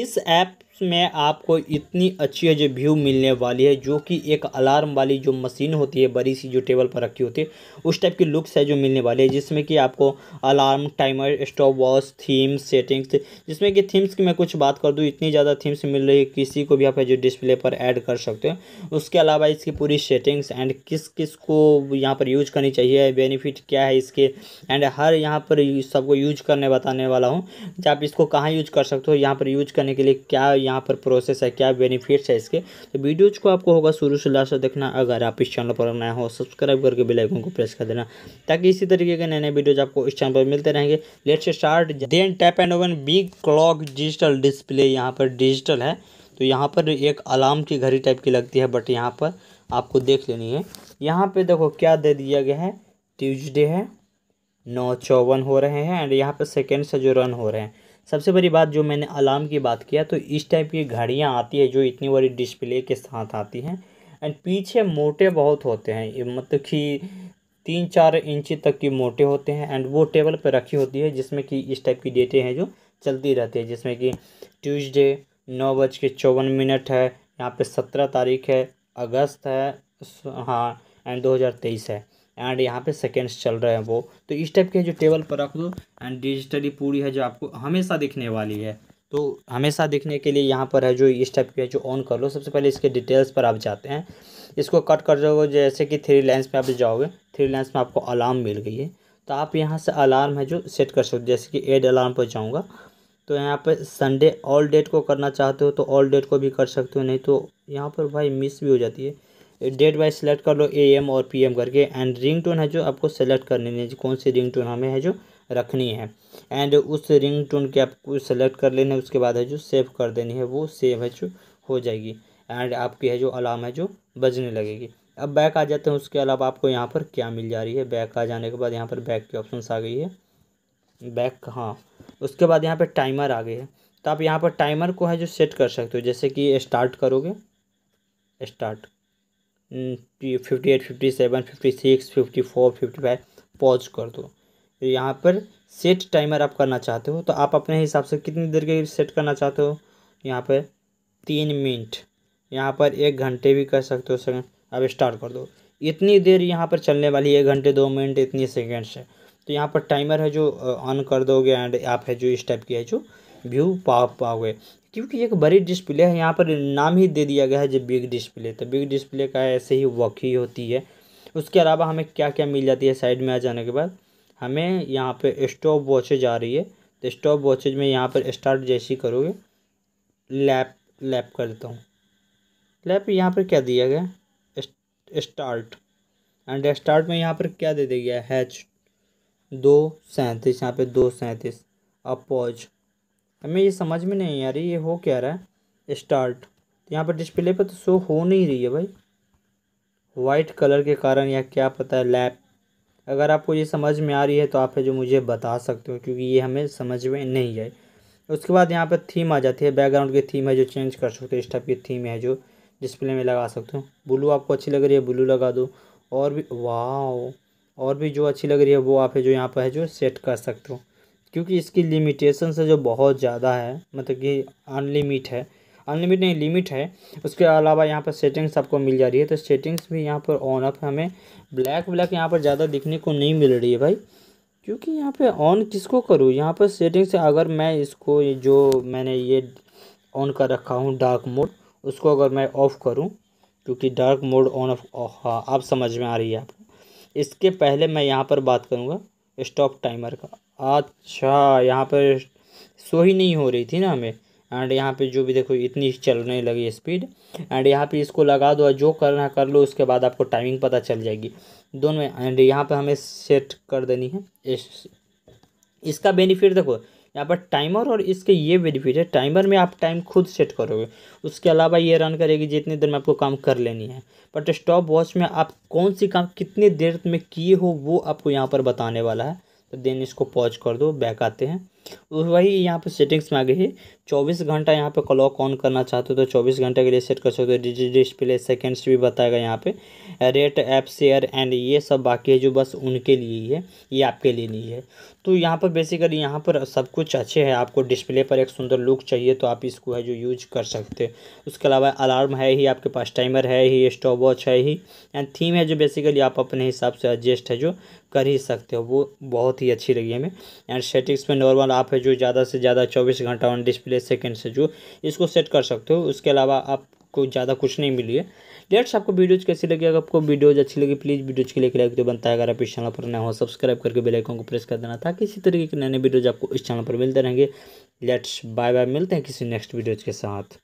इस ऐप में आपको इतनी अच्छी है जो व्यू मिलने वाली है जो कि एक अलार्म वाली जो मशीन होती है बड़ी सी जो टेबल पर रखी होती है उस टाइप की लुक्स है जो मिलने वाली है जिसमें कि आपको alarm timer stopwatch theme settings जिसमें कि थीम्स की मैं कुछ बात कर दूँ इतनी ज़्यादा थीम्स मिल रही है किसी को भी आप जो डिस्प्ले पर ऐड कर सकते हो उसके अलावा इसकी पूरी सेटिंग्स एंड किस किस को यहाँ पर यूज करनी चाहिए बेनिफिट क्या है इसके एंड हर यहाँ पर सबको यूज करने बताने वाला हूँ आप इसको कहाँ यूज कर सकते हो यहाँ पर यूज कर करने के लिए क्या यहाँ पर प्रोसेस है क्या बेनिफिट्स है इसके तो वीडियोज़ को आपको होगा शुरू से लास्ट देखना अगर आप इस चैनल पर नया हो सब्सक्राइब करके बेलाइकन को प्रेस कर देना ताकि इसी तरीके के नए नए वीडियोज आपको इस चैनल पर मिलते रहेंगे let's start then tap and ओवन बिग क्लॉक डिजिटल डिस्प्ले यहाँ पर डिजिटल है तो यहाँ पर एक अलार्म की घड़ी टाइप की लगती है बट यहाँ पर आपको देख लेनी है यहाँ पे देखो क्या दे दिया गया है ट्यूजडे है नौ चौवन हो रहे हैं एंड यहाँ पे सेकेंड से जो रन हो रहे हैं सबसे बड़ी बात जो मैंने अलार्म की बात किया तो इस टाइप की घड़ियाँ आती है जो इतनी बड़ी डिस्प्ले के साथ आती हैं एंड पीछे मोटे बहुत होते हैं मतलब कि तीन चार इंच तक की मोटे होते हैं एंड वो टेबल पर रखी होती है जिसमें कि इस टाइप की डेटें हैं जो चलती रहती है जिसमें कि ट्यूसडे नौ बज के चौवन मिनट है यहाँ पे सत्रह तारीख है अगस्त है हाँ एंड दो हज़ार तेईस है एंड यहाँ पे सेकेंड्स चल रहे हैं वो तो इस टाइप के जो टेबल पर रख दो एंड डिजिटली पूरी है जो आपको हमेशा दिखने वाली है तो हमेशा दिखने के लिए यहाँ पर है जो इस टाइप के जो ऑन कर लो सबसे पहले इसके डिटेल्स पर आप जाते हैं इसको कट कर जाओगे जैसे कि थ्री लाइन्स में आप जाओगे थ्री लाइन्स में आपको अलार्म मिल गई है तो आप यहाँ से अलार्म है जो सेट कर सकते हो जैसे कि एड अलार्म पर जाऊँगा तो यहाँ पर संडे ऑल डेट को करना चाहते हो तो ऑल डेट को भी कर सकते हो नहीं तो यहाँ पर भाई मिस भी हो जाती है डेट वाइज सेलेक्ट कर लो ए एम और पी एम करके एंड रिंग टोन है जो आपको सेलेक्ट करनी है कौन सी रिंग टोन हमें है जो रखनी है एंड उस रिंग टोन के आपको सेलेक्ट कर लेना है उसके बाद है जो सेव कर देनी है वो सेव है जो हो जाएगी एंड आपकी है जो अलार्म है जो बजने लगेगी अब बैक आ जाते हैं उसके अलावा आपको यहाँ पर क्या मिल जा रही है बैक आ जाने के बाद यहाँ पर बैक की ऑप्शन आ गई है बैक हाँ उसके बाद यहाँ पर टाइमर आ गई है तो आप यहाँ पर टाइमर को है जो सेट कर सकते हो जैसे कि स्टार्ट करोगे start fifty eight fifty seven fifty six fifty four fifty five pause कर दो यहाँ पर सेट टाइमर आप करना चाहते हो तो आप अपने हिसाब से कितनी देर के सेट करना चाहते हो यहाँ पर तीन मिनट यहाँ पर एक घंटे भी कर सकते हो सेकेंड अब स्टार्ट कर दो इतनी देर यहाँ पर चलने वाली एक घंटे दो मिनट इतनी सेकेंड्स है तो यहाँ पर टाइमर है जो ऑन कर दोगे एंड आप है जो इस टाइप की है जो व्यू पा पाओगे क्योंकि एक बड़ी डिस्प्ले है यहाँ पर नाम ही दे दिया गया है जो बिग डिस्प्ले तो बिग डिस्प्ले का ऐसे ही वॉक ही होती है उसके अलावा हमें क्या क्या मिल जाती है साइड में आ जाने के बाद हमें यहाँ पर स्टॉप वॉचेज आ रही है तो स्टॉप वॉचेज में यहाँ पर स्टार्ट जैसी करोगे लैप लैप कर देता हूँ लैप यहाँ पर क्या दिया गया स्टार्ट एंड स्टार्ट में यहाँ पर क्या दे दिया गया हैच दो सैंतीस यहाँ पर दो सैंतीस अपॉज हमें ये समझ में नहीं आ रही ये हो क्या रहा है स्टार्ट यहाँ पर डिस्प्ले पर तो शो हो नहीं रही है भाई वाइट कलर के कारण या क्या पता है लैप अगर आपको ये समझ में आ रही है तो आप है जो मुझे बता सकते हो क्योंकि ये हमें समझ में नहीं आई उसके बाद यहाँ पर थीम आ जाती है बैकग्राउंड की थीम है जो चेंज कर सकते हो इस टाइप की थीम है जो डिस्प्ले में लगा सकते हो ब्लू आपको अच्छी लग रही है ब्लू लगा दो और भी वाह और भी जो अच्छी लग रही है वो आप है जो यहाँ पर है जो सेट कर सकते हो क्योंकि इसकी लिमिटेशन से जो बहुत ज़्यादा है मतलब कि अनलिमिट है अनलिमिट नहीं लिमिट है उसके अलावा यहाँ पर सेटिंग्स आपको मिल जा रही है तो सेटिंग्स भी यहाँ पर ऑन ऑफ हमें ब्लैक ब्लैक यहाँ पर ज़्यादा दिखने को नहीं मिल रही है भाई क्योंकि यहाँ पे ऑन किसको करूँ यहाँ पर सेटिंग से अगर मैं इसको जो मैंने ये ऑन कर रखा हूँ डार्क मोड उसको अगर मैं ऑफ़ करूँ क्योंकि डार्क मोड ऑन ऑफ हाँ आप समझ में आ रही है आपको इसके पहले मैं यहाँ पर बात करूँगा स्टॉप टाइमर का अच्छा यहाँ पर सो ही नहीं हो रही थी ना हमें एंड यहाँ पे जो भी देखो इतनी चलने लगी स्पीड एंड यहाँ पे इसको लगा दो जो करना कर लो उसके बाद आपको टाइमिंग पता चल जाएगी दोनों में एंड यहाँ पे हमें सेट कर देनी है इस, इसका बेनिफिट देखो यहाँ पर टाइमर और इसके ये बेनिफिट है टाइमर में आप टाइम खुद सेट करोगे उसके अलावा ये रन करेगी जितनी देर में आपको काम कर लेनी है बट स्टॉप वॉच में आप कौन सी काम कितनी देर में किए हो वो आपको यहाँ पर बताने वाला है तो देन इसको पॉज कर दो बैक आते हैं वही यहाँ पे सेटिंग्स में आ गई है चौबीस घंटा यहाँ पे क्लॉक ऑन करना चाहते हो तो चौबीस घंटे के लिए सेट कर सकते हो डिजिटल डिस्प्ले सेकेंड्स भी बताएगा यहाँ पे रेट ऐप शेयर एंड ये सब बाकी है जो बस उनके लिए ही है ये आपके लिए नहीं है तो यहाँ पर बेसिकली यहाँ पर सब कुछ अच्छे है आपको डिस्प्ले पर एक सुंदर लुक चाहिए तो आप इसको है जो यूज कर सकते उसके अलावा अलार्म है ही आपके पास टाइमर है ही स्टॉप वॉच है ही एंड थीम है जो बेसिकली आप अपने हिसाब से एडजस्ट है जो कर ही सकते हो वो बहुत ही अच्छी लगी हमें एंड सेटिंग्स में नॉर्मल आप है जो ज़्यादा से ज़्यादा चौबीस घंटा ऑन डिस्प्ले सेकेंड से जो इसको सेट कर सकते हो उसके अलावा आपको ज़्यादा कुछ नहीं मिली है डेट्स आपको वीडियोज़ कैसी लगी अगर आपको वीडियोज़ अच्छी लगी प्लीज़ वीडियोज़ के लिए लाइक तो बनता है अगर आप इस चैनल पर नया हो सब्सक्राइब करके बेल आइकन को प्रेस कर देना ताकि इसी तरीके के नए नए वीडियोज़ आपको इस चैनल पर मिलते रहेंगे लेट्स बाय बाय मिलते हैं किसी नेक्स्ट वीडियोज़ के साथ